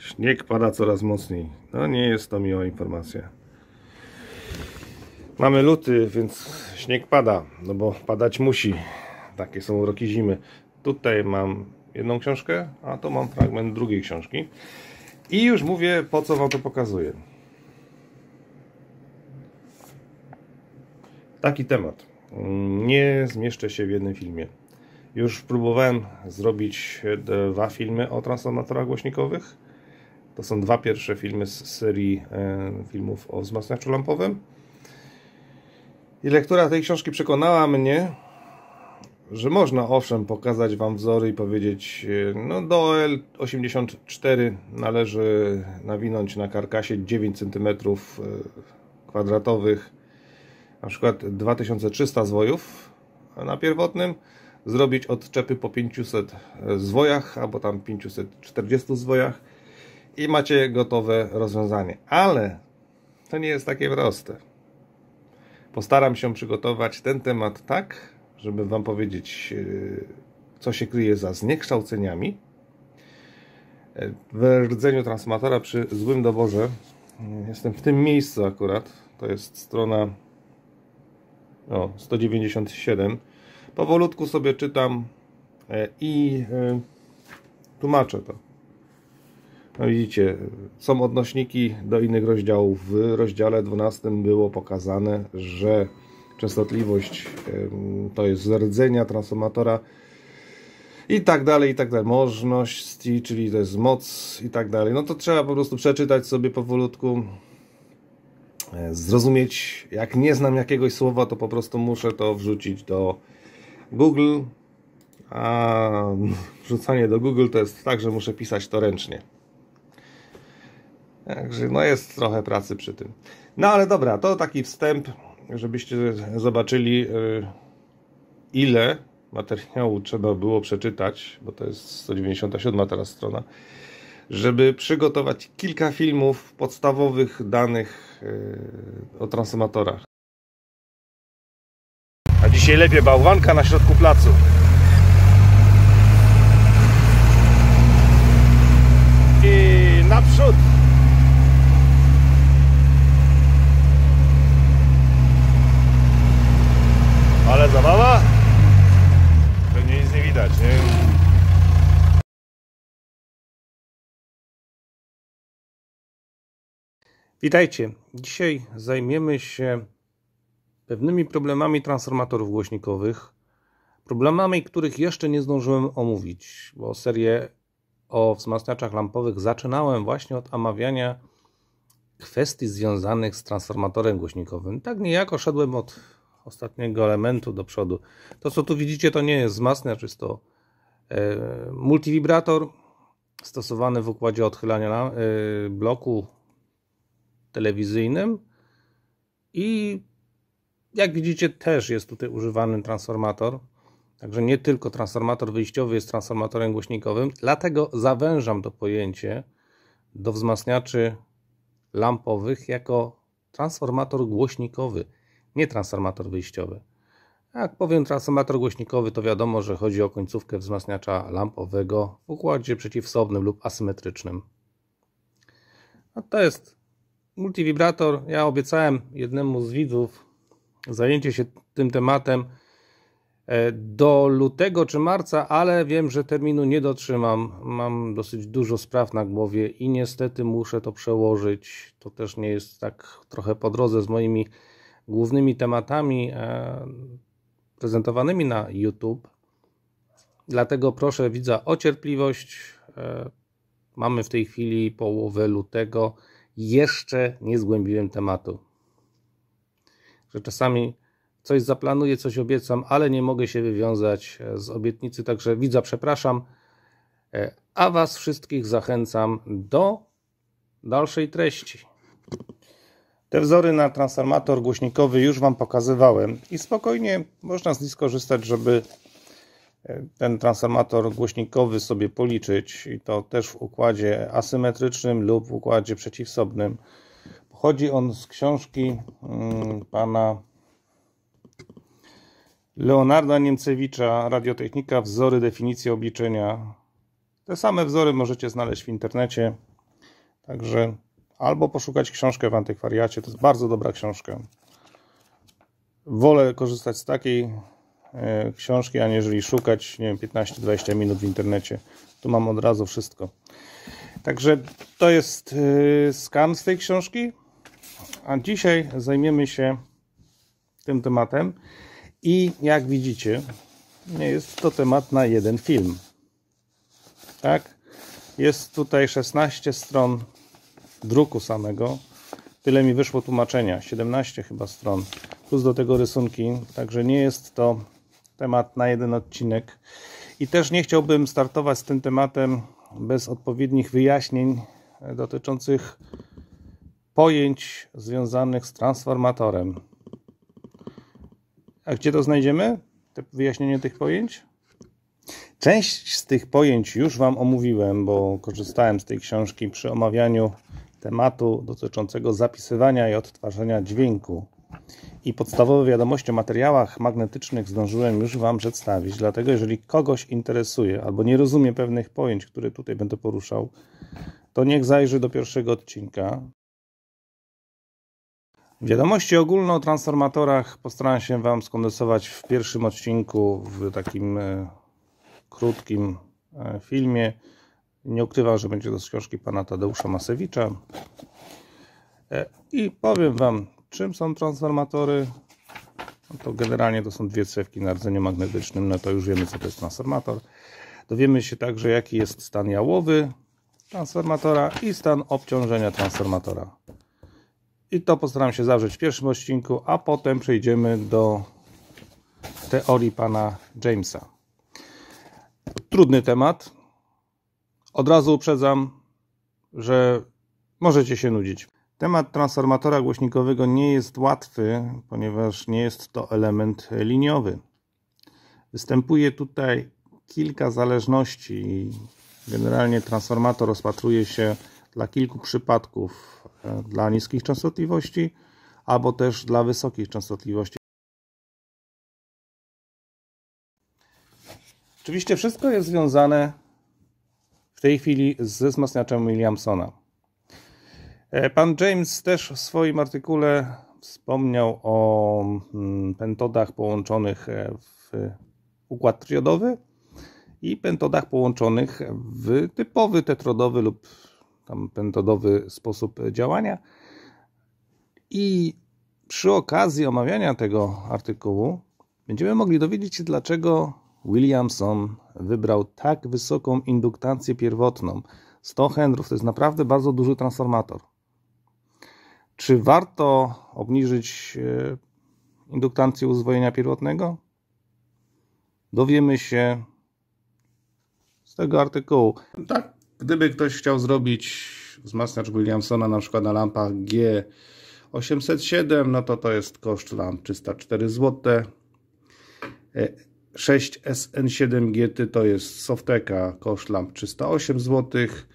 Śnieg pada coraz mocniej. No nie jest to miła informacja. Mamy luty, więc śnieg pada, no bo padać musi. Takie są uroki zimy. Tutaj mam jedną książkę, a to mam fragment drugiej książki. I już mówię, po co Wam to pokazuję. Taki temat. Nie zmieszczę się w jednym filmie. Już próbowałem zrobić dwa filmy o transformatorach głośnikowych to są dwa pierwsze filmy z serii e, filmów o wzmacniaczu lampowym. I lektura tej książki przekonała mnie, że można owszem pokazać Wam wzory i powiedzieć, e, no do L84 należy nawinąć na karkasie 9 cm e, kwadratowych na przykład 2300 zwojów na pierwotnym, zrobić odczepy po 500 zwojach albo tam 540 zwojach i macie gotowe rozwiązanie. Ale to nie jest takie proste. Postaram się przygotować ten temat tak, żeby Wam powiedzieć, yy, co się kryje za zniekształceniami w rdzeniu transformatora przy złym doborze. Yy, jestem w tym miejscu akurat. To jest strona o, 197. Powolutku sobie czytam yy, i tłumaczę to. No widzicie, są odnośniki do innych rozdziałów. W rozdziale 12 było pokazane, że częstotliwość to jest rdzenia transformatora i tak dalej, i tak dalej. Możności, czyli to jest moc i tak dalej. No to trzeba po prostu przeczytać sobie powolutku, e, zrozumieć. Jak nie znam jakiegoś słowa, to po prostu muszę to wrzucić do Google, a wrzucanie do Google to jest tak, że muszę pisać to ręcznie. Także no jest trochę pracy przy tym. No ale dobra, to taki wstęp, żebyście zobaczyli y, ile materiału trzeba było przeczytać, bo to jest 197 teraz strona, żeby przygotować kilka filmów podstawowych danych y, o transformatorach. A dzisiaj lepiej bałwanka na środku placu. I naprzód! Witajcie. Dzisiaj zajmiemy się pewnymi problemami transformatorów głośnikowych. Problemami, których jeszcze nie zdążyłem omówić, bo serię o wzmacniaczach lampowych zaczynałem właśnie od omawiania kwestii związanych z transformatorem głośnikowym. Tak niejako szedłem od ostatniego elementu do przodu. To, co tu widzicie, to nie jest wzmacniacz, jest to e, multivibrator stosowany w układzie odchylania e, bloku telewizyjnym i jak widzicie też jest tutaj używany transformator. Także nie tylko transformator wyjściowy jest transformatorem głośnikowym, dlatego zawężam to pojęcie do wzmacniaczy lampowych jako transformator głośnikowy, nie transformator wyjściowy. Jak powiem transformator głośnikowy, to wiadomo, że chodzi o końcówkę wzmacniacza lampowego w układzie przeciwsobnym lub asymetrycznym. A to jest multivibrator, ja obiecałem jednemu z widzów zajęcie się tym tematem e, do lutego czy marca, ale wiem, że terminu nie dotrzymam. Mam dosyć dużo spraw na głowie i niestety muszę to przełożyć. To też nie jest tak trochę po drodze z moimi głównymi tematami e, prezentowanymi na YouTube. Dlatego proszę widza o cierpliwość. E, mamy w tej chwili połowę lutego jeszcze nie zgłębiłem tematu. Że czasami coś zaplanuję, coś obiecam, ale nie mogę się wywiązać e, z obietnicy, także widza przepraszam, e, a Was wszystkich zachęcam do dalszej treści. Te wzory na transformator głośnikowy już Wam pokazywałem i spokojnie można z nich skorzystać, żeby ten transformator głośnikowy sobie policzyć i to też w układzie asymetrycznym lub w układzie przeciwsobnym. Pochodzi on z książki mm, pana Leonarda Niemcewicza Radiotechnika Wzory definicje obliczenia. Te same wzory możecie znaleźć w internecie. Także albo poszukać książkę w antykwariacie. To jest bardzo dobra książka. Wolę korzystać z takiej E, książki, aniżeli szukać, nie wiem, 15-20 minut w internecie. Tu mam od razu wszystko. Także to jest e, skan z tej książki. A dzisiaj zajmiemy się tym tematem. I jak widzicie, nie jest to temat na jeden film. Tak? Jest tutaj 16 stron druku samego. Tyle mi wyszło tłumaczenia. 17 chyba stron. Plus do tego rysunki. Także nie jest to temat na jeden odcinek. I też nie chciałbym startować z tym tematem bez odpowiednich wyjaśnień dotyczących pojęć związanych z transformatorem. A gdzie to znajdziemy? Te wyjaśnienie tych pojęć? Część z tych pojęć już Wam omówiłem, bo korzystałem z tej książki przy omawianiu tematu dotyczącego zapisywania i odtwarzania dźwięku i podstawowe wiadomości o materiałach magnetycznych zdążyłem już Wam przedstawić, dlatego jeżeli kogoś interesuje albo nie rozumie pewnych pojęć, które tutaj będę poruszał, to niech zajrzy do pierwszego odcinka. Wiadomości ogólne o transformatorach postaram się Wam skondensować w pierwszym odcinku w takim e, krótkim e, filmie. Nie ukrywam, że będzie to z książki pana Tadeusza Masewicza. E, I powiem Wam Czym są transformatory? No to generalnie to są dwie cewki na rdzeniu magnetycznym, no to już wiemy co to jest transformator. Dowiemy się także jaki jest stan jałowy transformatora i stan obciążenia transformatora. I to postaram się zawrzeć w pierwszym odcinku, a potem przejdziemy do teorii pana Jamesa. Trudny temat. Od razu uprzedzam, że możecie się nudzić. Temat transformatora głośnikowego nie jest łatwy, ponieważ nie jest to element liniowy. Występuje tutaj kilka zależności. Generalnie transformator rozpatruje się dla kilku przypadków, e, dla niskich częstotliwości, albo też dla wysokich częstotliwości. Oczywiście wszystko jest związane w tej chwili ze wzmacniaczem Williamsona. E, pan James też w swoim artykule wspomniał o mm, pentodach połączonych e, w układ triodowy i pentodach połączonych w typowy tetrodowy lub tam pentodowy sposób działania. I przy okazji omawiania tego artykułu będziemy mogli dowiedzieć się, dlaczego Williamson wybrał tak wysoką induktancję pierwotną. 100 Henrów to jest naprawdę bardzo duży transformator. Czy warto obniżyć e, induktancję uzwojenia pierwotnego? Dowiemy się z tego artykułu. Tak, gdyby ktoś chciał zrobić wzmacniacz Williamsona na przykład na lampach G807, no to to jest koszt lamp 304 zł. 6 SN7 GT to jest softeka, koszt lamp 308 złotych.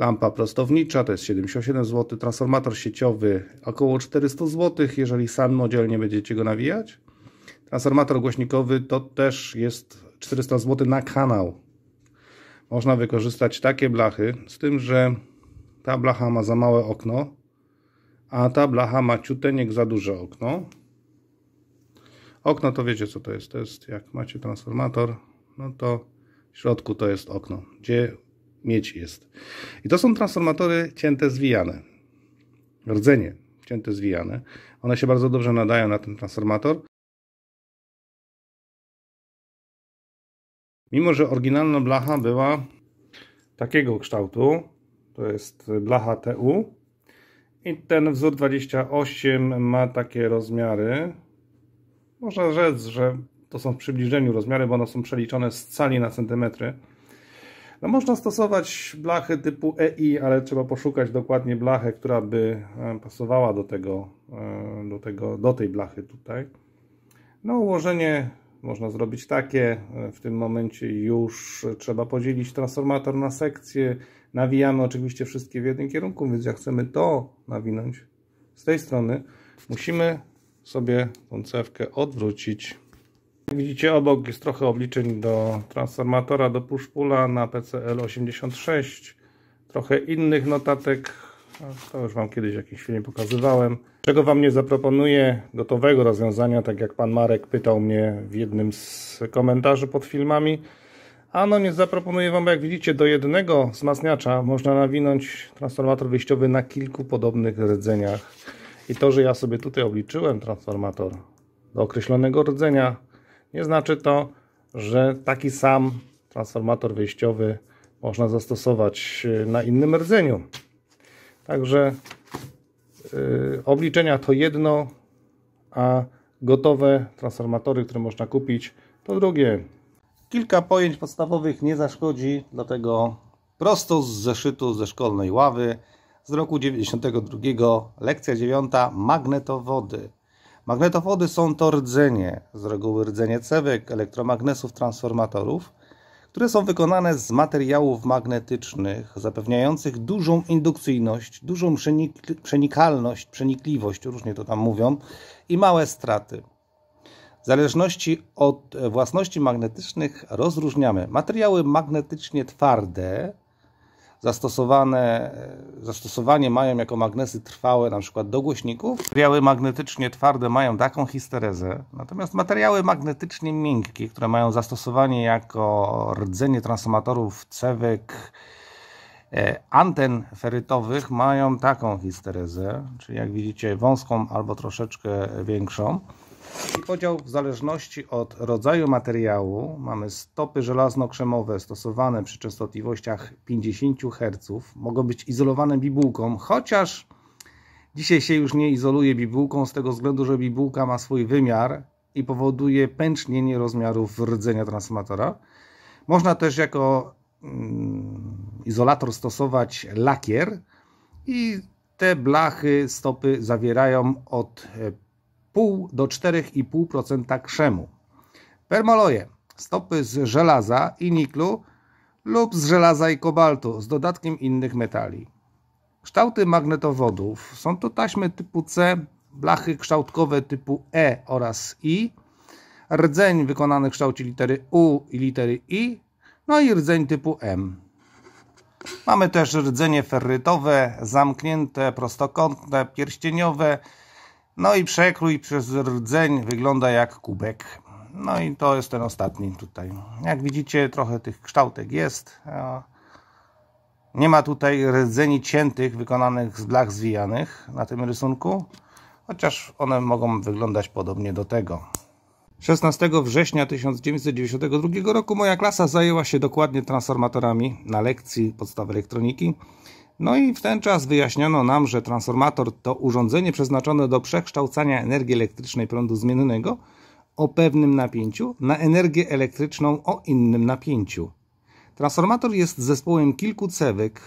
Lampa prostownicza to jest 77 zł, transformator sieciowy około 400 zł, jeżeli samodzielnie będziecie go nawijać. Transformator głośnikowy to też jest 400 zł na kanał. Można wykorzystać takie blachy, z tym, że ta blacha ma za małe okno, a ta blacha ma ciutenik za duże okno. Okno to wiecie co to jest, to jest jak macie transformator, no to w środku to jest okno, gdzie mieć jest. I to są transformatory cięte, zwijane. Rdzenie cięte, zwijane. One się bardzo dobrze nadają na ten transformator. Mimo, że oryginalna blacha była takiego kształtu, to jest blacha TU i ten wzór 28 ma takie rozmiary. Można rzec, że to są w przybliżeniu rozmiary, bo one są przeliczone z cali na centymetry. No można stosować blachy typu EI, ale trzeba poszukać dokładnie blachę, która by e, pasowała do tego, e, do tego, do tej blachy tutaj. No ułożenie można zrobić takie, e, w tym momencie już trzeba podzielić transformator na sekcje, nawijamy oczywiście wszystkie w jednym kierunku, więc jak chcemy to nawinąć z tej strony, musimy sobie tą cewkę odwrócić jak Widzicie obok jest trochę obliczeń do transformatora, do pushpula na PCL86, trochę innych notatek, to już Wam kiedyś w jakiś filmie pokazywałem. Czego Wam nie zaproponuję gotowego rozwiązania, tak jak Pan Marek pytał mnie w jednym z komentarzy pod filmami. Ano nie zaproponuję Wam, jak widzicie, do jednego wzmacniacza można nawinąć transformator wyjściowy na kilku podobnych rdzeniach. I to, że ja sobie tutaj obliczyłem transformator do określonego rdzenia, nie znaczy to, że taki sam transformator wyjściowy można zastosować y, na innym rdzeniu. Także yy, obliczenia to jedno, a gotowe transformatory, które można kupić, to drugie. Kilka pojęć podstawowych nie zaszkodzi, dlatego prosto z zeszytu ze szkolnej ławy z roku 92, lekcja 9, magnetowody. Magnetofody są to rdzenie, z reguły rdzenie cewek, elektromagnesów, transformatorów, które są wykonane z materiałów magnetycznych zapewniających dużą indukcyjność, dużą przenik przenikalność, przenikliwość, różnie to tam mówią, i małe straty. W zależności od własności magnetycznych rozróżniamy materiały magnetycznie twarde, zastosowane, e, zastosowanie mają jako magnesy trwałe na przykład do głośników. Materiały magnetycznie twarde mają taką histerezę, natomiast materiały magnetycznie miękkie, które mają zastosowanie jako rdzenie transformatorów, cewek, e, anten ferytowych mają taką histerezę, czyli jak widzicie wąską albo troszeczkę większą. I podział w zależności od rodzaju materiału mamy stopy żelazno-krzemowe stosowane przy częstotliwościach 50 Hz. Mogą być izolowane bibułką, chociaż dzisiaj się już nie izoluje bibułką z tego względu, że bibułka ma swój wymiar i powoduje pęcznienie rozmiarów rdzenia transformatora. Można też jako mm, izolator stosować lakier i te blachy stopy zawierają od e, 0,5 do 4,5% krzemu. Permaloje, stopy z żelaza i niklu lub z żelaza i kobaltu z dodatkiem innych metali. Kształty magnetowodów są to taśmy typu C, blachy kształtkowe typu E oraz I, rdzeń wykonany w kształcie litery U i litery I, no i rdzeń typu M. Mamy też rdzenie ferrytowe, zamknięte, prostokątne, pierścieniowe, no i przekrój przez rdzeń wygląda jak kubek. No i to jest ten ostatni tutaj. Jak widzicie, trochę tych kształtek jest. Nie ma tutaj rdzeni ciętych, wykonanych z blach zwijanych na tym rysunku, chociaż one mogą wyglądać podobnie do tego. 16 września 1992 roku moja klasa zajęła się dokładnie transformatorami na lekcji podstaw elektroniki. No i w ten czas wyjaśniono nam, że transformator to urządzenie przeznaczone do przekształcania energii elektrycznej prądu zmiennego o pewnym napięciu na energię elektryczną o innym napięciu. Transformator jest zespołem kilku cewek.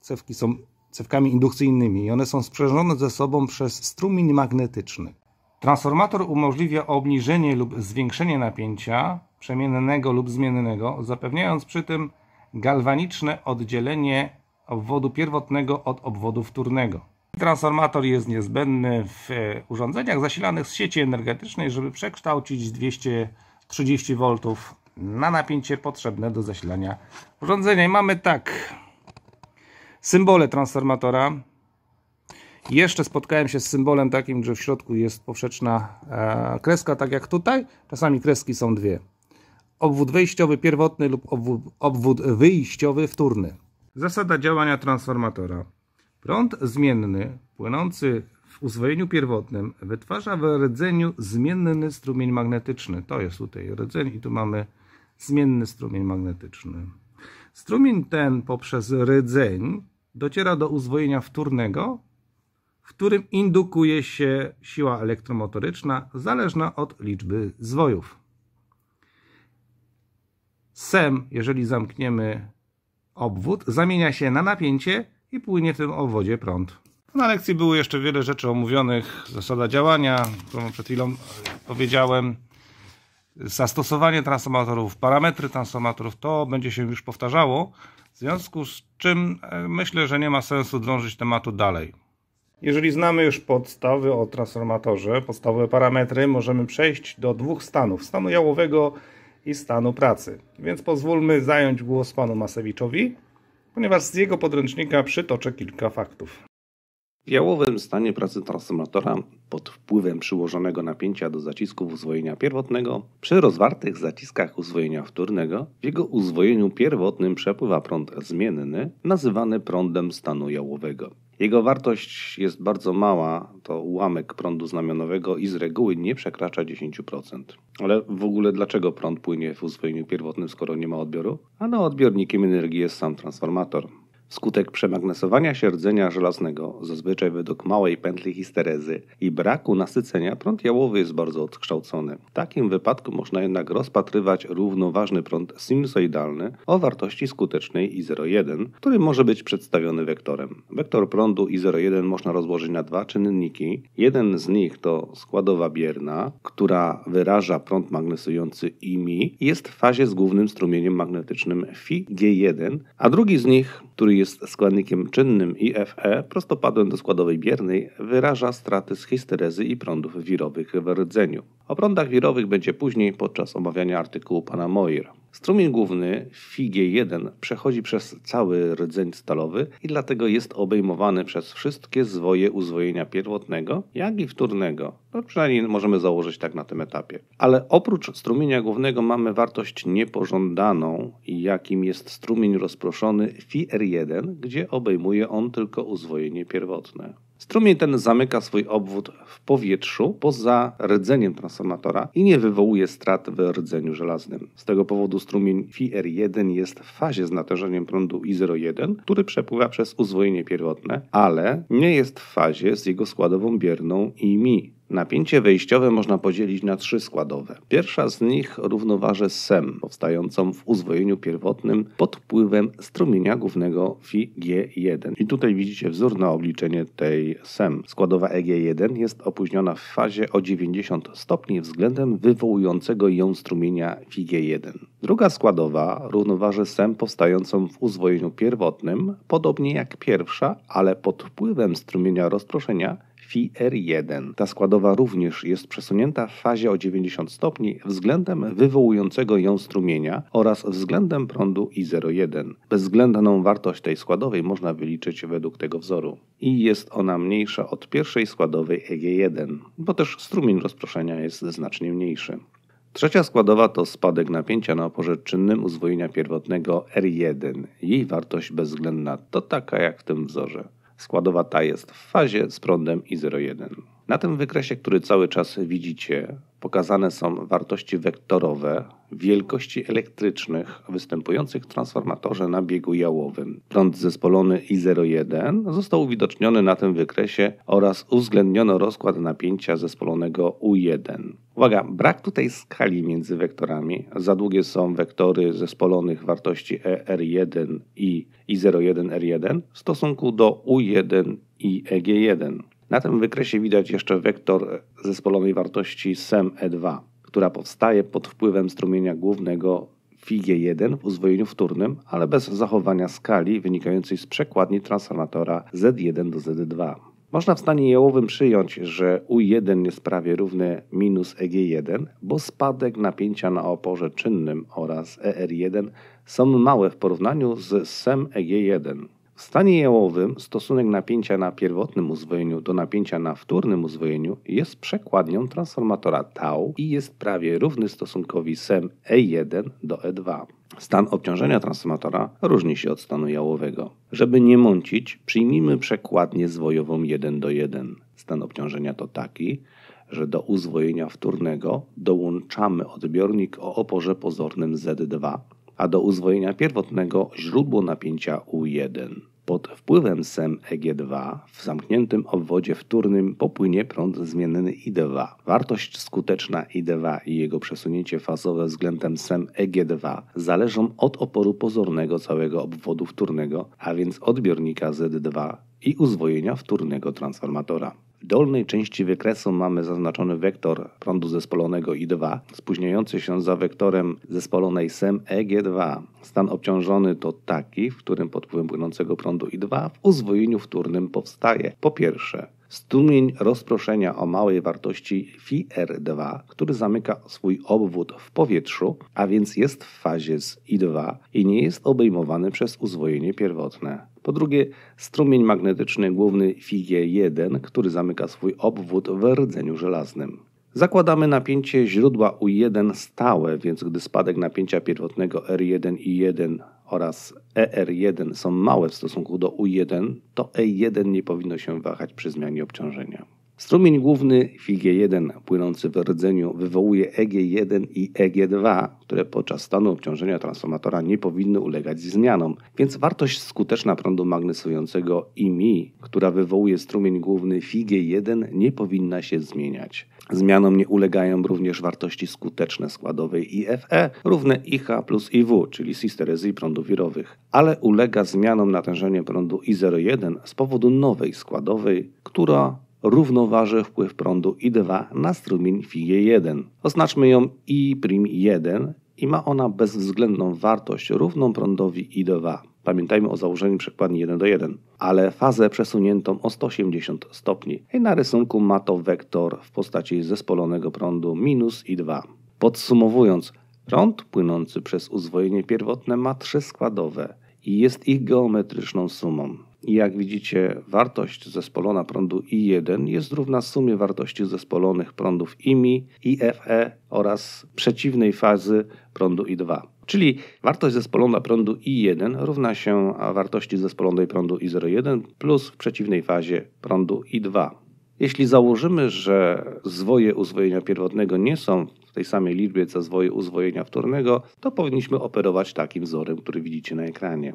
Cewki są cewkami indukcyjnymi i one są sprzężone ze sobą przez strumień magnetyczny. Transformator umożliwia obniżenie lub zwiększenie napięcia przemiennego lub zmiennego, zapewniając przy tym galwaniczne oddzielenie obwodu pierwotnego od obwodu wtórnego. Transformator jest niezbędny w e, urządzeniach zasilanych z sieci energetycznej, żeby przekształcić 230 V na napięcie potrzebne do zasilania urządzenia. I mamy tak, symbole transformatora. Jeszcze spotkałem się z symbolem takim, że w środku jest poprzeczna e, kreska, tak jak tutaj. Czasami kreski są dwie. Obwód wejściowy pierwotny lub obwód, obwód wyjściowy wtórny. Zasada działania transformatora. Prąd zmienny płynący w uzwojeniu pierwotnym wytwarza w rdzeniu zmienny strumień magnetyczny. To jest tutaj rdzeń i tu mamy zmienny strumień magnetyczny. Strumień ten poprzez rdzeń dociera do uzwojenia wtórnego, w którym indukuje się siła elektromotoryczna zależna od liczby zwojów. SEM, jeżeli zamkniemy Obwód zamienia się na napięcie i płynie w tym obwodzie prąd. Na lekcji było jeszcze wiele rzeczy omówionych, zasada działania, którą przed chwilą e, powiedziałem, zastosowanie transformatorów, parametry transformatorów, to będzie się już powtarzało, w związku z czym e, myślę, że nie ma sensu drążyć tematu dalej. Jeżeli znamy już podstawy o transformatorze, podstawowe parametry, możemy przejść do dwóch stanów, stanu jałowego i stanu pracy. Więc pozwólmy zająć głos panu Masewiczowi, ponieważ z jego podręcznika przytoczę kilka faktów. W jałowym stanie pracy transformatora pod wpływem przyłożonego napięcia do zacisków uzwojenia pierwotnego, przy rozwartych zaciskach uzwojenia wtórnego, w jego uzwojeniu pierwotnym przepływa prąd zmienny, nazywany prądem stanu jałowego. Jego wartość jest bardzo mała, to ułamek prądu znamionowego i z reguły nie przekracza 10%. Ale w ogóle dlaczego prąd płynie w uzwojeniu pierwotnym, skoro nie ma odbioru? A no odbiornikiem energii jest sam transformator. Skutek przemagnesowania się rdzenia żelaznego, zazwyczaj według małej pętli histerezy i braku nasycenia, prąd jałowy jest bardzo odkształcony. W takim wypadku można jednak rozpatrywać równoważny prąd sinusoidalny o wartości skutecznej I01, który może być przedstawiony wektorem. Wektor prądu I01 można rozłożyć na dwa czynniki. Jeden z nich to składowa bierna, która wyraża prąd magnesujący IMI i jest w fazie z głównym strumieniem magnetycznym φG1, a drugi z nich, który jest składnikiem czynnym IFE, prostopadłym do składowej biernej, wyraża straty z histerezy i prądów wirowych w rdzeniu. O prądach wirowych będzie później podczas omawiania artykułu pana Moir. Strumień główny Figie 1 przechodzi przez cały rdzeń stalowy i dlatego jest obejmowany przez wszystkie zwoje uzwojenia pierwotnego, jak i wtórnego. No przynajmniej możemy założyć tak na tym etapie. Ale oprócz strumienia głównego mamy wartość niepożądaną, jakim jest strumień rozproszony FIR1, gdzie obejmuje on tylko uzwojenie pierwotne. Strumień ten zamyka swój obwód w powietrzu poza rdzeniem transformatora i nie wywołuje strat w rdzeniu żelaznym. Z tego powodu strumień fir 1 jest w fazie z natężeniem prądu I01, który przepływa przez uzwojenie pierwotne, ale nie jest w fazie z jego składową bierną IMI. Napięcie wejściowe można podzielić na trzy składowe. Pierwsza z nich równoważy SEM, powstającą w uzwojeniu pierwotnym pod wpływem strumienia głównego Φg1. I tutaj widzicie wzór na obliczenie tej SEM. Składowa Eg1 jest opóźniona w fazie o 90 stopni względem wywołującego ją strumienia Φg1. Druga składowa równoważy SEM powstającą w uzwojeniu pierwotnym, podobnie jak pierwsza, ale pod wpływem strumienia rozproszenia fir 1 Ta składowa również jest przesunięta w fazie o 90 stopni względem wywołującego ją strumienia oraz względem prądu I01. Bezwzględną wartość tej składowej można wyliczyć według tego wzoru. I jest ona mniejsza od pierwszej składowej EG1, bo też strumień rozproszenia jest znacznie mniejszy. Trzecia składowa to spadek napięcia na oporze czynnym uzwojenia pierwotnego R1. Jej wartość bezwzględna to taka jak w tym wzorze. Składowa ta jest w fazie z prądem I01. Na tym wykresie, który cały czas widzicie, pokazane są wartości wektorowe wielkości elektrycznych występujących w transformatorze na biegu jałowym. Prąd zespolony I01 został uwidoczniony na tym wykresie oraz uwzględniono rozkład napięcia zespolonego U1. Uwaga, brak tutaj skali między wektorami. Za długie są wektory zespolonych wartości ER1 i I01R1 w stosunku do U1 i EG1. Na tym wykresie widać jeszcze wektor zespolonej wartości SEM-E2, która powstaje pod wpływem strumienia głównego FIG1 w uzwojeniu wtórnym, ale bez zachowania skali wynikającej z przekładni transformatora Z1 do Z2. Można w stanie jałowym przyjąć, że U1 jest prawie równy minus EG1, bo spadek napięcia na oporze czynnym oraz ER1 są małe w porównaniu z SEM EG1. W stanie jałowym stosunek napięcia na pierwotnym uzwojeniu do napięcia na wtórnym uzwojeniu jest przekładnią transformatora tau i jest prawie równy stosunkowi SEM E1 do E2. Stan obciążenia transformatora różni się od stanu jałowego. Żeby nie mącić, przyjmijmy przekładnię zwojową 1 do 1. Stan obciążenia to taki, że do uzwojenia wtórnego dołączamy odbiornik o oporze pozornym Z2 a do uzwojenia pierwotnego źródło napięcia U1. Pod wpływem SEM EG2 w zamkniętym obwodzie wtórnym popłynie prąd zmienny I2. Wartość skuteczna I2 i jego przesunięcie fazowe względem SEM EG2 zależą od oporu pozornego całego obwodu wtórnego, a więc odbiornika Z2 i uzwojenia wtórnego transformatora. W dolnej części wykresu mamy zaznaczony wektor prądu zespolonego I2, spóźniający się za wektorem zespolonej SEM EG2. Stan obciążony to taki, w którym pod wpływem płynącego prądu I2 w uzwojeniu wtórnym powstaje po pierwsze Stumień rozproszenia o małej wartości φr2, który zamyka swój obwód w powietrzu, a więc jest w fazie z I2 i nie jest obejmowany przez uzwojenie pierwotne. Po drugie, strumień magnetyczny główny Fig1, który zamyka swój obwód w rdzeniu żelaznym. Zakładamy napięcie źródła U1 stałe, więc gdy spadek napięcia pierwotnego R1 i 1 oraz ER1 są małe w stosunku do U1, to E1 nie powinno się wahać przy zmianie obciążenia. Strumień główny Figie 1 płynący w rdzeniu wywołuje EG1 i EG2, które podczas stanu obciążenia transformatora nie powinny ulegać zmianom, więc wartość skuteczna prądu magnesującego IMI, która wywołuje strumień główny Figie 1 nie powinna się zmieniać. Zmianom nie ulegają również wartości skuteczne składowej IFE równe IH plus IW, czyli z histerezji prądów wirowych, ale ulega zmianom natężenie prądu I01 z powodu nowej składowej, która równoważy wpływ prądu I2 na strumień Fig1. Oznaczmy ją I'1 i ma ona bezwzględną wartość równą prądowi I2. Pamiętajmy o założeniu przekładni 1 do 1, ale fazę przesuniętą o 180 stopni. I na rysunku ma to wektor w postaci zespolonego prądu minus I2. Podsumowując, prąd płynący przez uzwojenie pierwotne ma trzy składowe i jest ich geometryczną sumą. Jak widzicie, wartość zespolona prądu I1 jest równa sumie wartości zespolonych prądów IMI, IFE oraz przeciwnej fazy prądu I2. Czyli wartość zespolona prądu I1 równa się wartości zespolonej prądu I01 plus w przeciwnej fazie prądu I2. Jeśli założymy, że zwoje uzwojenia pierwotnego nie są w tej samej liczbie co zwoje uzwojenia wtórnego, to powinniśmy operować takim wzorem, który widzicie na ekranie.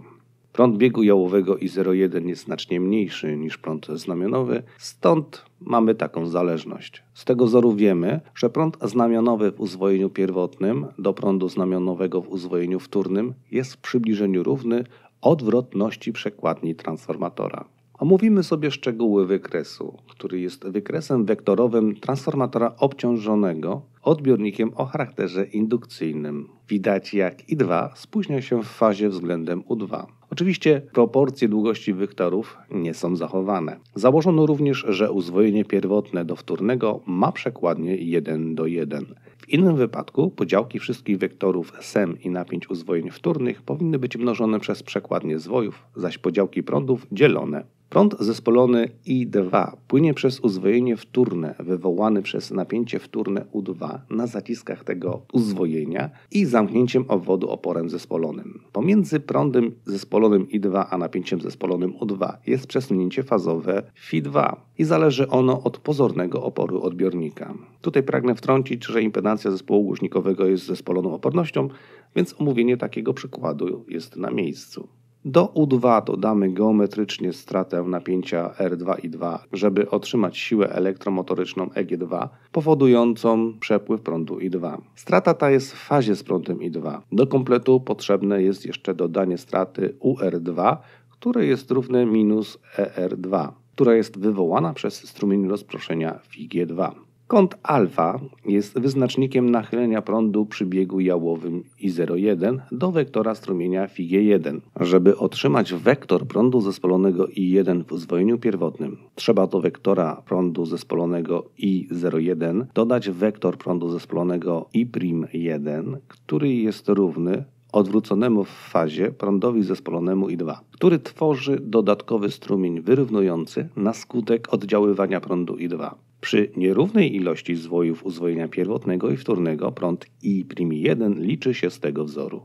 Prąd biegu jałowego I01 jest znacznie mniejszy niż prąd znamionowy, stąd mamy taką zależność. Z tego wzoru wiemy, że prąd znamionowy w uzwojeniu pierwotnym do prądu znamionowego w uzwojeniu wtórnym jest w przybliżeniu równy odwrotności przekładni transformatora. Omówimy sobie szczegóły wykresu, który jest wykresem wektorowym transformatora obciążonego odbiornikiem o charakterze indukcyjnym. Widać jak I2 spóźnia się w fazie względem U2. Oczywiście proporcje długości wektorów nie są zachowane. Założono również, że uzwojenie pierwotne do wtórnego ma przekładnie 1 do 1. W innym wypadku podziałki wszystkich wektorów SEM i napięć uzwojeń wtórnych powinny być mnożone przez przekładnie zwojów, zaś podziałki prądów dzielone Prąd zespolony I2 płynie przez uzwojenie wtórne wywołane przez napięcie wtórne U2 na zaciskach tego uzwojenia i zamknięciem obwodu oporem zespolonym. Pomiędzy prądem zespolonym I2 a napięciem zespolonym U2 jest przesunięcie fazowe Φ2 i zależy ono od pozornego oporu odbiornika. Tutaj pragnę wtrącić, że impedancja zespołu głośnikowego jest zespoloną opornością, więc omówienie takiego przykładu jest na miejscu. Do U2 dodamy geometrycznie stratę napięcia R2 i 2, żeby otrzymać siłę elektromotoryczną EG2 powodującą przepływ prądu I2. Strata ta jest w fazie z prądem I2. Do kompletu potrzebne jest jeszcze dodanie straty UR2, które jest równe minus ER2, która jest wywołana przez strumień rozproszenia FIG2. Kąt alfa jest wyznacznikiem nachylenia prądu przy biegu jałowym I01 do wektora strumienia Φg1. Żeby otrzymać wektor prądu zespolonego I1 w zwojeniu pierwotnym, trzeba do wektora prądu zespolonego I01 dodać wektor prądu zespolonego I'1, który jest równy odwróconemu w fazie prądowi zespolonemu I2, który tworzy dodatkowy strumień wyrównujący na skutek oddziaływania prądu I2. Przy nierównej ilości zwojów uzwojenia pierwotnego i wtórnego prąd I primi 1 liczy się z tego wzoru.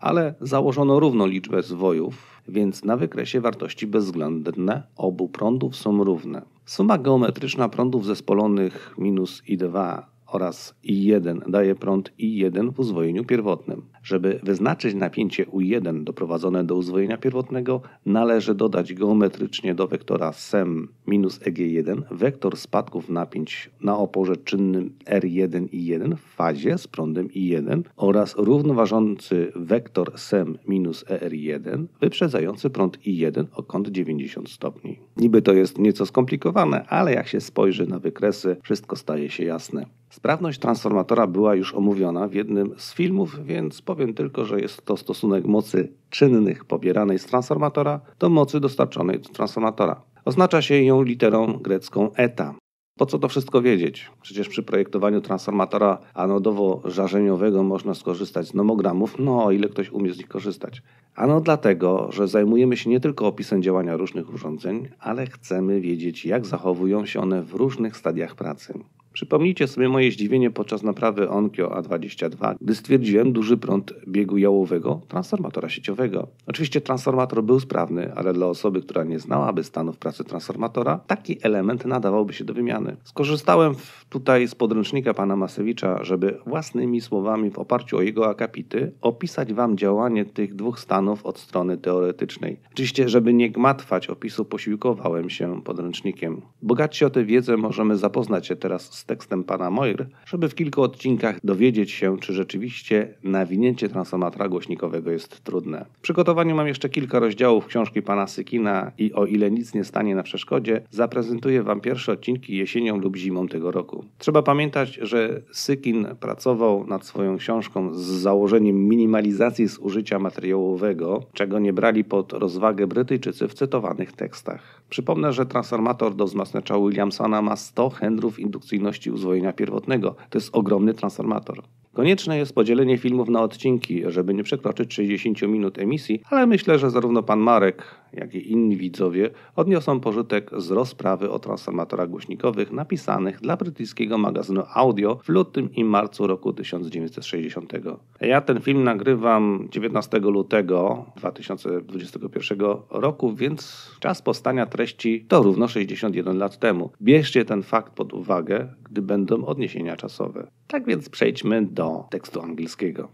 Ale założono równą liczbę zwojów, więc na wykresie wartości bezwzględne obu prądów są równe. Suma geometryczna prądów zespolonych minus I2 oraz I1 daje prąd I1 w uzwojeniu pierwotnym. Żeby wyznaczyć napięcie U1 doprowadzone do uzwojenia pierwotnego, należy dodać geometrycznie do wektora SEM minus EG1 wektor spadków napięć na oporze czynnym R1 I1 w fazie z prądem I1 oraz równoważący wektor SEM minus ER1 wyprzedzający prąd I1 o kąt 90 stopni. Niby to jest nieco skomplikowane, ale jak się spojrzy na wykresy, wszystko staje się jasne. Sprawność transformatora była już omówiona w jednym z filmów, więc powiem tylko, że jest to stosunek mocy czynnych pobieranej z transformatora do mocy dostarczonej do transformatora. Oznacza się ją literą grecką eta. Po co to wszystko wiedzieć? Przecież przy projektowaniu transformatora anodowo-żarzeniowego można skorzystać z nomogramów, no o ile ktoś umie z nich korzystać. Ano dlatego, że zajmujemy się nie tylko opisem działania różnych urządzeń, ale chcemy wiedzieć, jak zachowują się one w różnych stadiach pracy. Przypomnijcie sobie moje zdziwienie podczas naprawy Onkyo A22, gdy stwierdziłem duży prąd biegu jałowego transformatora sieciowego. Oczywiście transformator był sprawny, ale dla osoby, która nie znałaby stanów pracy transformatora, taki element nadawałby się do wymiany. Skorzystałem tutaj z podręcznika pana Masewicza, żeby własnymi słowami w oparciu o jego akapity opisać wam działanie tych dwóch stanów od strony teoretycznej. Oczywiście, żeby nie gmatwać opisu, posiłkowałem się podręcznikiem. Bogatsi o tę wiedzę możemy zapoznać się teraz z tekstem pana Moir, żeby w kilku odcinkach dowiedzieć się, czy rzeczywiście nawinięcie transformatora głośnikowego jest trudne. W przygotowaniu mam jeszcze kilka rozdziałów książki pana Sykina i o ile nic nie stanie na przeszkodzie, zaprezentuję wam pierwsze odcinki jesienią lub zimą tego roku. Trzeba pamiętać, że Sykin pracował nad swoją książką z założeniem minimalizacji zużycia materiałowego, czego nie brali pod rozwagę Brytyjczycy w cytowanych tekstach. Przypomnę, że transformator do wzmacniacza Williamsona ma 100 hendrów indukcyjności wartości uzwojenia pierwotnego. To jest ogromny transformator. Konieczne jest podzielenie filmów na odcinki, żeby nie przekroczyć 60 minut emisji, ale myślę, że zarówno pan Marek, jak i inni widzowie odniosą pożytek z rozprawy o transformatorach głośnikowych napisanych dla brytyjskiego magazynu Audio w lutym i marcu roku 1960. Ja ten film nagrywam 19 lutego 2021 roku, więc czas powstania treści to równo 61 lat temu. Bierzcie ten fakt pod uwagę, gdy będą odniesienia czasowe. Tak więc przejdźmy do tekstu angielskiego.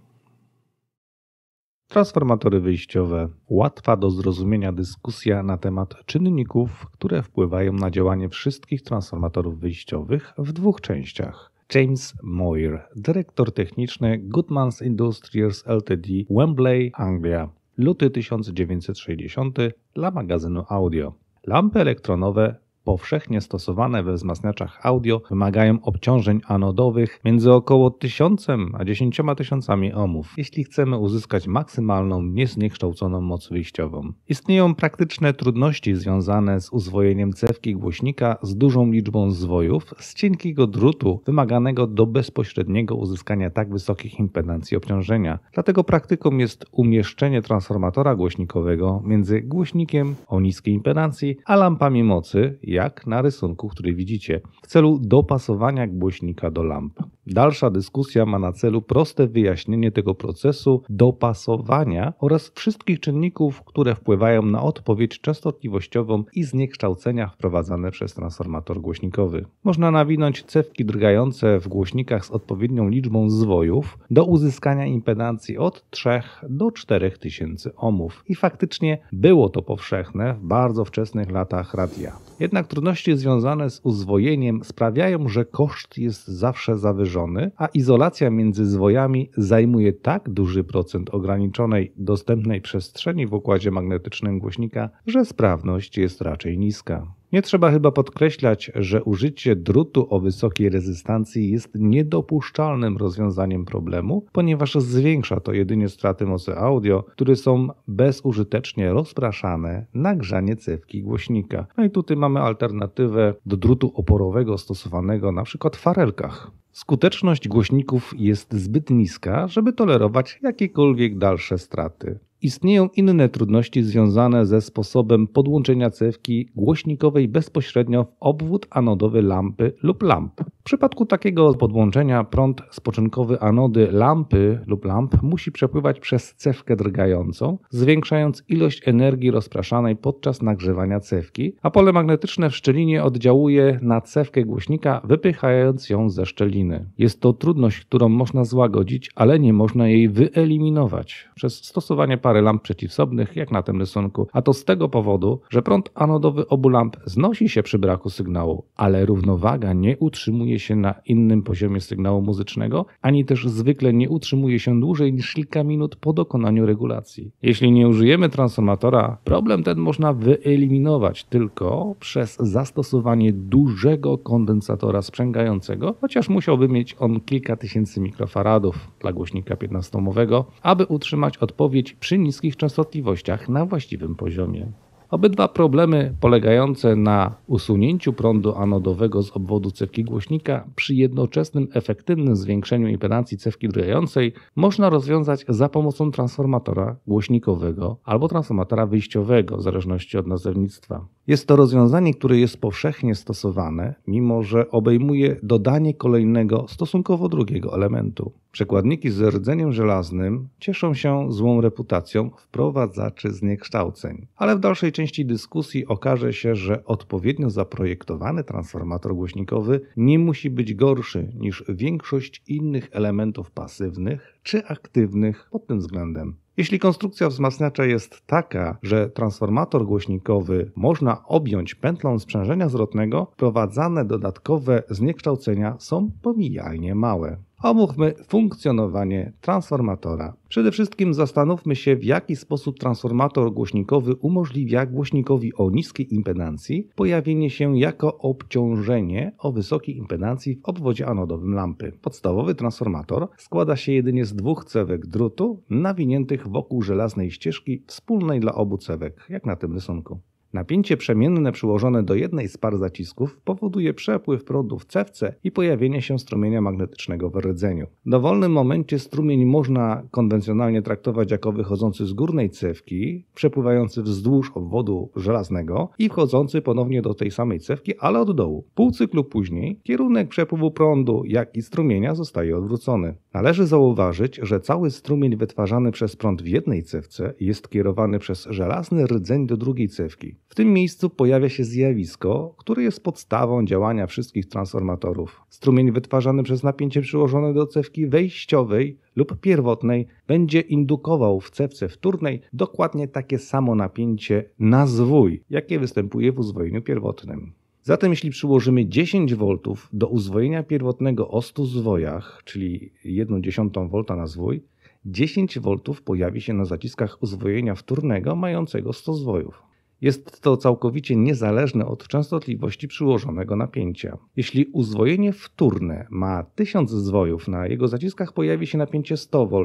Transformatory wyjściowe. Łatwa do zrozumienia dyskusja na temat czynników, które wpływają na działanie wszystkich transformatorów wyjściowych w dwóch częściach. James Moir, dyrektor techniczny Goodman's Industries Ltd. Wembley, Anglia. Luty 1960 dla magazynu Audio. Lampy elektronowe powszechnie stosowane we wzmacniaczach audio wymagają obciążeń anodowych między około 1000 a 10 tysiącami ohmów, jeśli chcemy uzyskać maksymalną, niezniekształconą moc wyjściową. Istnieją praktyczne trudności związane z uzwojeniem cewki głośnika z dużą liczbą zwojów z cienkiego drutu wymaganego do bezpośredniego uzyskania tak wysokich impedancji obciążenia. Dlatego praktyką jest umieszczenie transformatora głośnikowego między głośnikiem o niskiej impedancji a lampami mocy jak na rysunku, który widzicie, w celu dopasowania głośnika do lamp. Dalsza dyskusja ma na celu proste wyjaśnienie tego procesu dopasowania oraz wszystkich czynników, które wpływają na odpowiedź częstotliwościową i zniekształcenia wprowadzane przez transformator głośnikowy. Można nawinąć cewki drgające w głośnikach z odpowiednią liczbą zwojów do uzyskania impedancji od 3 do 4000 ohmów. I faktycznie było to powszechne w bardzo wczesnych latach radia. Jednak trudności związane z uzwojeniem sprawiają, że koszt jest zawsze zawyżony a izolacja między zwojami zajmuje tak duży procent ograniczonej dostępnej przestrzeni w układzie magnetycznym głośnika, że sprawność jest raczej niska. Nie trzeba chyba podkreślać, że użycie drutu o wysokiej rezystancji jest niedopuszczalnym rozwiązaniem problemu, ponieważ zwiększa to jedynie straty mocy audio, które są bezużytecznie rozpraszane na grzanie cewki głośnika. No i tutaj mamy alternatywę do drutu oporowego stosowanego na przykład w farelkach. Skuteczność głośników jest zbyt niska, żeby tolerować jakiekolwiek dalsze straty. Istnieją inne trudności związane ze sposobem podłączenia cewki głośnikowej bezpośrednio w obwód anodowy lampy lub lamp. W przypadku takiego podłączenia prąd spoczynkowy anody lampy lub lamp musi przepływać przez cewkę drgającą, zwiększając ilość energii rozpraszanej podczas nagrzewania cewki, a pole magnetyczne w szczelinie oddziałuje na cewkę głośnika, wypychając ją ze szczeliny. Jest to trudność, którą można złagodzić, ale nie można jej wyeliminować. Przez stosowanie par parę lamp przeciwsobnych, jak na tym rysunku, a to z tego powodu, że prąd anodowy obu lamp znosi się przy braku sygnału, ale równowaga nie utrzymuje się na innym poziomie sygnału muzycznego, ani też zwykle nie utrzymuje się dłużej niż kilka minut po dokonaniu regulacji. Jeśli nie użyjemy transformatora, problem ten można wyeliminować tylko przez zastosowanie dużego kondensatora sprzęgającego, chociaż musiałby mieć on kilka tysięcy mikrofaradów dla głośnika 15-omowego, aby utrzymać odpowiedź przy niskich częstotliwościach na właściwym poziomie. Obydwa problemy polegające na usunięciu prądu anodowego z obwodu cewki głośnika przy jednoczesnym efektywnym zwiększeniu impedancji cewki drgającej można rozwiązać za pomocą transformatora głośnikowego albo transformatora wyjściowego w zależności od nazewnictwa. Jest to rozwiązanie, które jest powszechnie stosowane, mimo że obejmuje dodanie kolejnego, stosunkowo drugiego elementu. Przekładniki z rdzeniem żelaznym cieszą się złą reputacją wprowadzaczy zniekształceń, ale w dalszej części dyskusji okaże się, że odpowiednio zaprojektowany transformator głośnikowy nie musi być gorszy niż większość innych elementów pasywnych czy aktywnych pod tym względem. Jeśli konstrukcja wzmacniacza jest taka, że transformator głośnikowy można objąć pętlą sprzężenia zwrotnego, wprowadzane dodatkowe zniekształcenia są pomijalnie małe. Omówmy funkcjonowanie transformatora. Przede wszystkim zastanówmy się, w jaki sposób transformator głośnikowy umożliwia głośnikowi o niskiej impedancji pojawienie się jako obciążenie o wysokiej impedancji w obwodzie anodowym lampy. Podstawowy transformator składa się jedynie z dwóch cewek drutu nawiniętych wokół żelaznej ścieżki wspólnej dla obu cewek, jak na tym rysunku. Napięcie przemienne przyłożone do jednej z par zacisków powoduje przepływ prądu w cewce i pojawienie się strumienia magnetycznego w rdzeniu. W dowolnym momencie strumień można konwencjonalnie traktować jako wychodzący z górnej cewki, przepływający wzdłuż obwodu żelaznego i wchodzący ponownie do tej samej cewki, ale od dołu. Pół cyklu później kierunek przepływu prądu, jak i strumienia zostaje odwrócony. Należy zauważyć, że cały strumień wytwarzany przez prąd w jednej cewce jest kierowany przez żelazny rdzeń do drugiej cewki. W tym miejscu pojawia się zjawisko, które jest podstawą działania wszystkich transformatorów. Strumień wytwarzany przez napięcie przyłożone do cewki wejściowej lub pierwotnej będzie indukował w cewce wtórnej dokładnie takie samo napięcie na zwój, jakie występuje w uzwojeniu pierwotnym. Zatem jeśli przyłożymy 10 V do uzwojenia pierwotnego o 100 zwojach, czyli 1,1 V na zwój, 10 V pojawi się na zaciskach uzwojenia wtórnego mającego 100 zwojów. Jest to całkowicie niezależne od częstotliwości przyłożonego napięcia. Jeśli uzwojenie wtórne ma 1000 zwojów, na jego zaciskach pojawi się napięcie 100 V,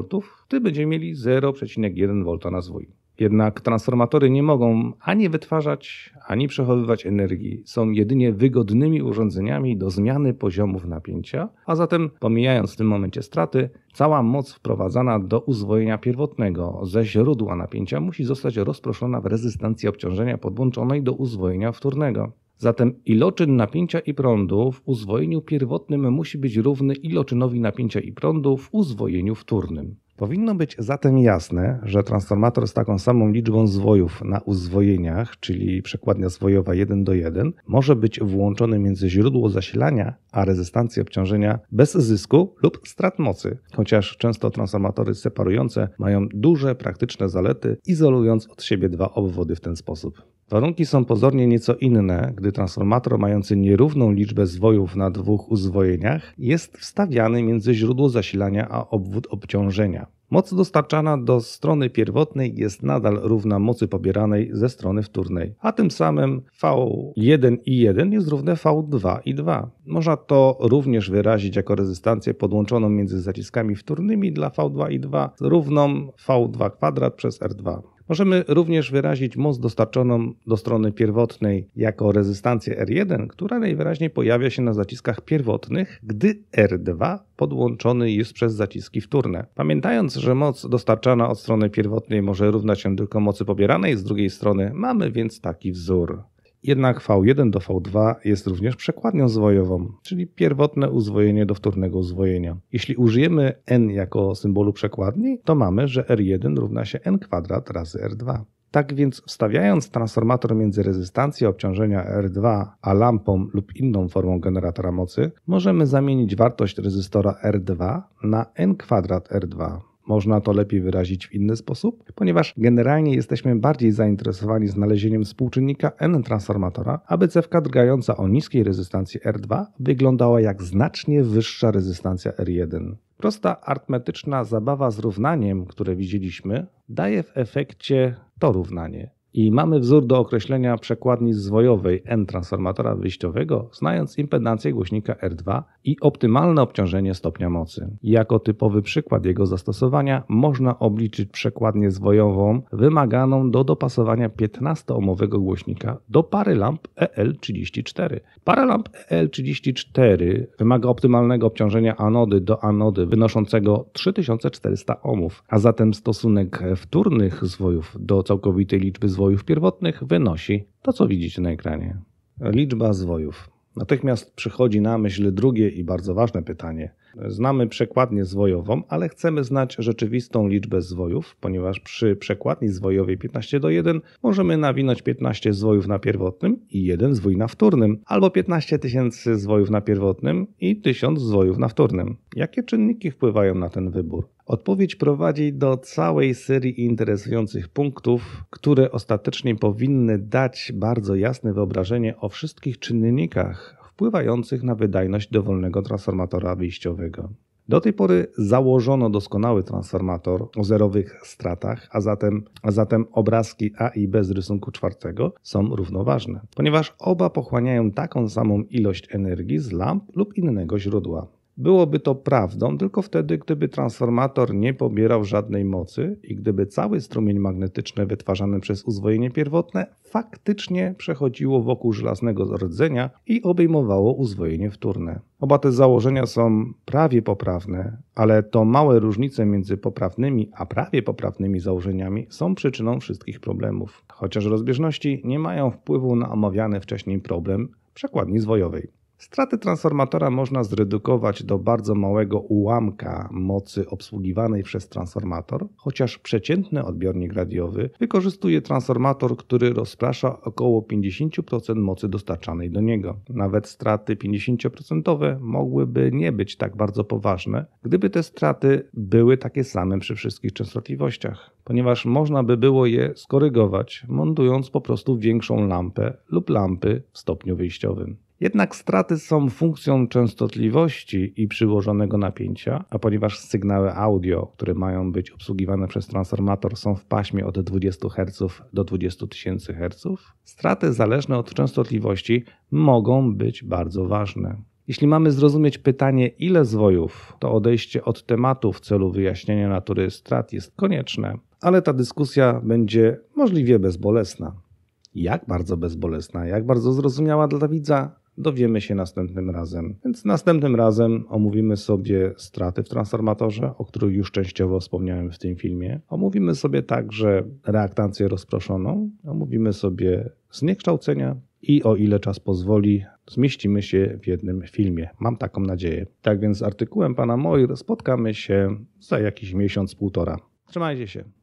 gdy będziemy mieli 0,1 V na zwój. Jednak transformatory nie mogą ani wytwarzać, ani przechowywać energii. Są jedynie wygodnymi urządzeniami do zmiany poziomów napięcia, a zatem, pomijając w tym momencie straty, cała moc wprowadzana do uzwojenia pierwotnego ze źródła napięcia musi zostać rozproszona w rezystancji obciążenia podłączonej do uzwojenia wtórnego. Zatem iloczyn napięcia i prądu w uzwojeniu pierwotnym musi być równy iloczynowi napięcia i prądu w uzwojeniu wtórnym. Powinno być zatem jasne, że transformator z taką samą liczbą zwojów na uzwojeniach, czyli przekładnia zwojowa 1 do 1, może być włączony między źródło zasilania a rezystancję obciążenia bez zysku lub strat mocy, chociaż często transformatory separujące mają duże praktyczne zalety, izolując od siebie dwa obwody w ten sposób. Warunki są pozornie nieco inne, gdy transformator mający nierówną liczbę zwojów na dwóch uzwojeniach jest wstawiany między źródło zasilania a obwód obciążenia. Moc dostarczana do strony pierwotnej jest nadal równa mocy pobieranej ze strony wtórnej, a tym samym V1 i 1 jest równe V2 i 2. Można to również wyrazić jako rezystancję podłączoną między zaciskami wtórnymi dla V2 i 2 równą V2 kwadrat przez R2. Możemy również wyrazić moc dostarczoną do strony pierwotnej jako rezystancję R1, która najwyraźniej pojawia się na zaciskach pierwotnych, gdy R2 podłączony jest przez zaciski wtórne. Pamiętając, że moc dostarczana od strony pierwotnej może równać się tylko mocy pobieranej z drugiej strony, mamy więc taki wzór. Jednak V1 do V2 jest również przekładnią zwojową, czyli pierwotne uzwojenie do wtórnego uzwojenia. Jeśli użyjemy n jako symbolu przekładni, to mamy, że R1 równa się n kwadrat razy R2. Tak więc wstawiając transformator między rezystancję obciążenia R2 a lampą lub inną formą generatora mocy, możemy zamienić wartość rezystora R2 na n kwadrat R2. Można to lepiej wyrazić w inny sposób, ponieważ generalnie jesteśmy bardziej zainteresowani znalezieniem współczynnika N-transformatora, aby cewka drgająca o niskiej rezystancji R2 wyglądała jak znacznie wyższa rezystancja R1. Prosta artmetyczna zabawa z równaniem, które widzieliśmy, daje w efekcie to równanie. I mamy wzór do określenia przekładni zwojowej N transformatora wyjściowego, znając impedancję głośnika R2 i optymalne obciążenie stopnia mocy. Jako typowy przykład jego zastosowania można obliczyć przekładnię zwojową wymaganą do dopasowania 15-ohmowego głośnika do pary lamp EL34. Para lamp EL34 wymaga optymalnego obciążenia anody do anody wynoszącego 3400 ohmów, a zatem stosunek wtórnych zwojów do całkowitej liczby zwojów zwojów pierwotnych wynosi to, co widzicie na ekranie. Liczba zwojów. Natychmiast przychodzi na myśl drugie i bardzo ważne pytanie. Znamy przekładnię zwojową, ale chcemy znać rzeczywistą liczbę zwojów, ponieważ przy przekładni zwojowej 15 do 1 możemy nawinąć 15 zwojów na pierwotnym i 1 zwój na wtórnym, albo 15 tysięcy zwojów na pierwotnym i 1000 zwojów na wtórnym. Jakie czynniki wpływają na ten wybór? Odpowiedź prowadzi do całej serii interesujących punktów, które ostatecznie powinny dać bardzo jasne wyobrażenie o wszystkich czynnikach wpływających na wydajność dowolnego transformatora wyjściowego. Do tej pory założono doskonały transformator o zerowych stratach, a zatem, a zatem obrazki A i B z rysunku czwartego są równoważne, ponieważ oba pochłaniają taką samą ilość energii z lamp lub innego źródła. Byłoby to prawdą tylko wtedy, gdyby transformator nie pobierał żadnej mocy i gdyby cały strumień magnetyczny wytwarzany przez uzwojenie pierwotne faktycznie przechodziło wokół żelaznego rdzenia i obejmowało uzwojenie wtórne. Oba te założenia są prawie poprawne, ale to małe różnice między poprawnymi a prawie poprawnymi założeniami są przyczyną wszystkich problemów. Chociaż rozbieżności nie mają wpływu na omawiany wcześniej problem przekładni zwojowej. Straty transformatora można zredukować do bardzo małego ułamka mocy obsługiwanej przez transformator, chociaż przeciętny odbiornik radiowy wykorzystuje transformator, który rozprasza około 50% mocy dostarczanej do niego. Nawet straty 50% mogłyby nie być tak bardzo poważne, gdyby te straty były takie same przy wszystkich częstotliwościach, ponieważ można by było je skorygować, montując po prostu większą lampę lub lampy w stopniu wyjściowym. Jednak straty są funkcją częstotliwości i przyłożonego napięcia, a ponieważ sygnały audio, które mają być obsługiwane przez transformator, są w paśmie od 20 Hz do 20 000 Hz, straty zależne od częstotliwości mogą być bardzo ważne. Jeśli mamy zrozumieć pytanie, ile zwojów, to odejście od tematu w celu wyjaśnienia natury strat jest konieczne, ale ta dyskusja będzie możliwie bezbolesna. Jak bardzo bezbolesna, jak bardzo zrozumiała dla widza, dowiemy się następnym razem. Więc następnym razem omówimy sobie straty w transformatorze, o których już częściowo wspomniałem w tym filmie. Omówimy sobie także reaktancję rozproszoną, omówimy sobie zniekształcenia i o ile czas pozwoli, zmieścimy się w jednym filmie. Mam taką nadzieję. Tak więc z artykułem pana Moir spotkamy się za jakiś miesiąc, półtora. Trzymajcie się.